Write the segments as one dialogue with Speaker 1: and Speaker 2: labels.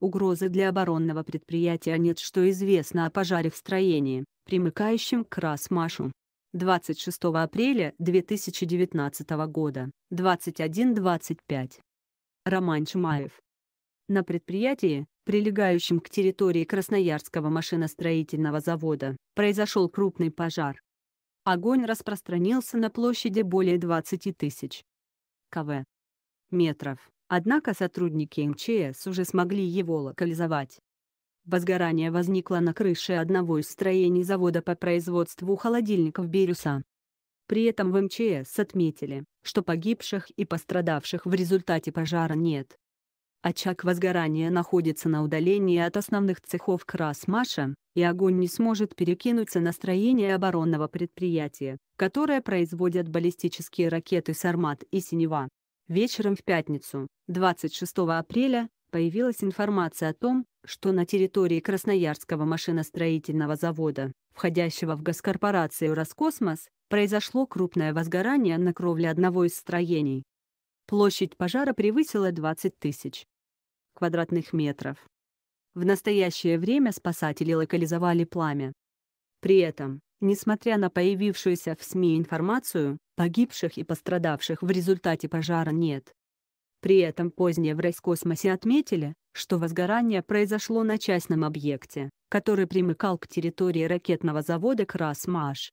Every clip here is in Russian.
Speaker 1: Угрозы для оборонного предприятия нет, что известно о пожаре в строении, примыкающем к Красмашу. 26 апреля 2019 года, 21.25. Роман Чумаев. На предприятии, прилегающем к территории Красноярского машиностроительного завода, произошел крупный пожар. Огонь распространился на площади более 20 тысяч кв. метров. Однако сотрудники МЧС уже смогли его локализовать. Возгорание возникло на крыше одного из строений завода по производству холодильников «Бирюса». При этом в МЧС отметили, что погибших и пострадавших в результате пожара нет. Очаг возгорания находится на удалении от основных цехов Красмаша, и огонь не сможет перекинуться на строение оборонного предприятия, которое производят баллистические ракеты «Сармат» и «Синева». Вечером в пятницу, 26 апреля, появилась информация о том, что на территории Красноярского машиностроительного завода, входящего в госкорпорацию «Роскосмос», произошло крупное возгорание на кровле одного из строений. Площадь пожара превысила 20 тысяч квадратных метров. В настоящее время спасатели локализовали пламя. При этом Несмотря на появившуюся в СМИ информацию, погибших и пострадавших в результате пожара нет. При этом позднее в Роскосмосе отметили, что возгорание произошло на частном объекте, который примыкал к территории ракетного завода «Красмаш».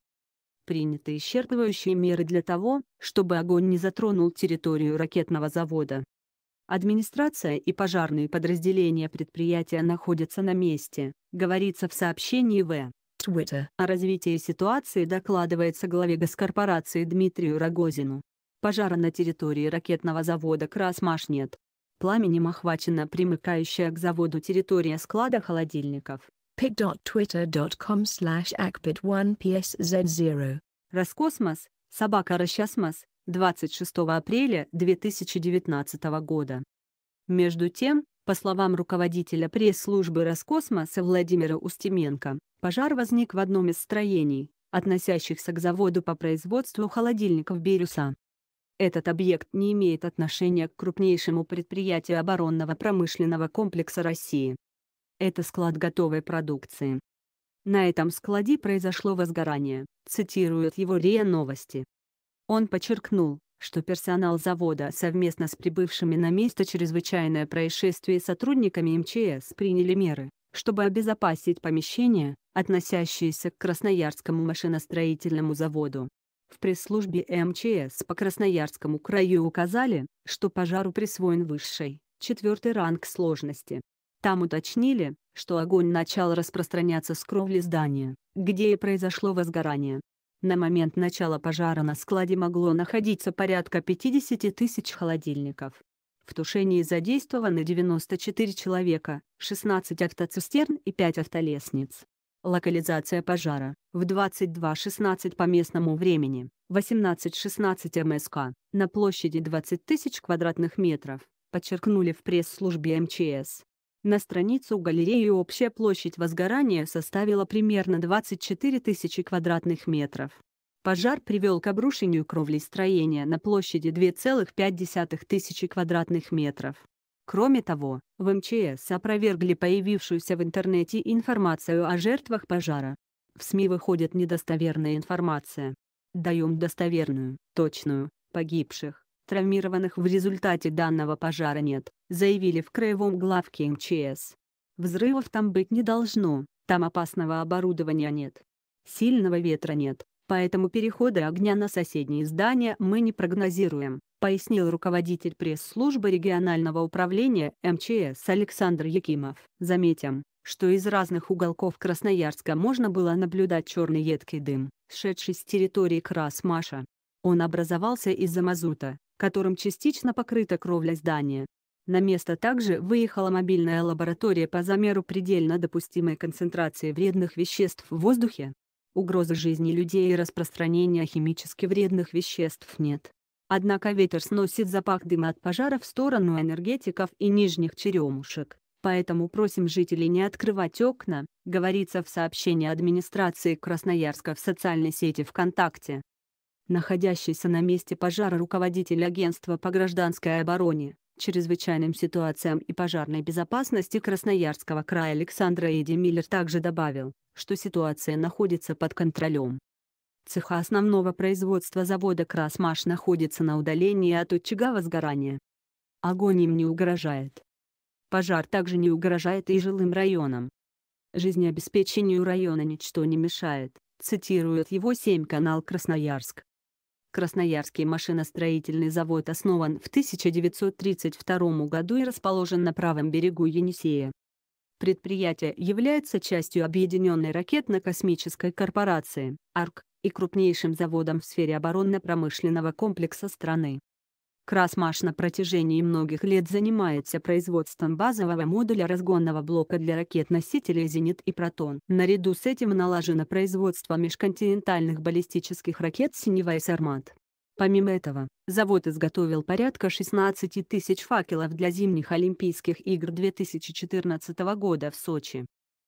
Speaker 1: Приняты исчерпывающие меры для того, чтобы огонь не затронул территорию ракетного завода. Администрация и пожарные подразделения предприятия находятся на месте, говорится в сообщении В. Twitter. О развитии ситуации докладывается главе госкорпорации Дмитрию Рогозину. Пожара на территории ракетного завода Красмаш нет. Пламенем охвачена примыкающая к заводу территория склада холодильников. pic.twitter.com slash 1 psz 0 Роскосмос, собака Росчасмос, 26 апреля 2019 года. Между тем, по словам руководителя пресс-службы Роскосмоса Владимира Устименко, пожар возник в одном из строений, относящихся к заводу по производству холодильников «Бирюса». Этот объект не имеет отношения к крупнейшему предприятию оборонного промышленного комплекса России. Это склад готовой продукции. На этом складе произошло возгорание, цитирует его РИА Новости. Он подчеркнул, что персонал завода совместно с прибывшими на место чрезвычайное происшествие сотрудниками МЧС приняли меры, чтобы обезопасить помещения, относящиеся к Красноярскому машиностроительному заводу. В пресс-службе МЧС по Красноярскому краю указали, что пожару присвоен высший, четвертый ранг сложности. Там уточнили, что огонь начал распространяться с кровли здания, где и произошло возгорание. На момент начала пожара на складе могло находиться порядка 50 тысяч холодильников. В тушении задействованы 94 человека, 16 автоцистерн и 5 автолестниц. Локализация пожара – в 22.16 по местному времени, 18.16 МСК, на площади 20 тысяч квадратных метров, подчеркнули в пресс-службе МЧС. На страницу галереи общая площадь возгорания составила примерно 24 тысячи квадратных метров. Пожар привел к обрушению кровли строения на площади 2,5 тысячи квадратных метров. Кроме того, в МЧС опровергли появившуюся в интернете информацию о жертвах пожара. В СМИ выходит недостоверная информация. Даем достоверную, точную, погибших, Травмированных в результате данного пожара нет, заявили в краевом главке МЧС. Взрывов там быть не должно, там опасного оборудования нет. Сильного ветра нет, поэтому перехода огня на соседние здания мы не прогнозируем, пояснил руководитель пресс-службы регионального управления МЧС Александр Якимов. Заметим, что из разных уголков Красноярска можно было наблюдать черный едкий дым, шедший с территории Красмаша. Он образовался из-за мазута, которым частично покрыта кровля здания. На место также выехала мобильная лаборатория по замеру предельно допустимой концентрации вредных веществ в воздухе. Угрозы жизни людей и распространения химически вредных веществ нет. Однако ветер сносит запах дыма от пожара в сторону энергетиков и нижних черемушек. Поэтому просим жителей не открывать окна, говорится в сообщении администрации Красноярска в социальной сети ВКонтакте находящийся на месте пожара руководитель агентства по гражданской обороне, чрезвычайным ситуациям и пожарной безопасности Красноярского края Александра Эдди Миллер также добавил, что ситуация находится под контролем. Цеха основного производства завода «Красмаш» находится на удалении от очага возгорания. Огонь им не угрожает. Пожар также не угрожает и жилым районам. Жизнеобеспечению района ничто не мешает, цитирует его 7 канал «Красноярск». Красноярский машиностроительный завод основан в 1932 году и расположен на правом берегу Енисея. Предприятие является частью Объединенной ракетно-космической корпорации «АРК» и крупнейшим заводом в сфере оборонно-промышленного комплекса страны. Красмаш на протяжении многих лет занимается производством базового модуля разгонного блока для ракет-носителей «Зенит» и «Протон». Наряду с этим налажено производство межконтинентальных баллистических ракет «Синева» и «Сармат». Помимо этого, завод изготовил порядка 16 тысяч факелов для зимних Олимпийских игр 2014 года в Сочи.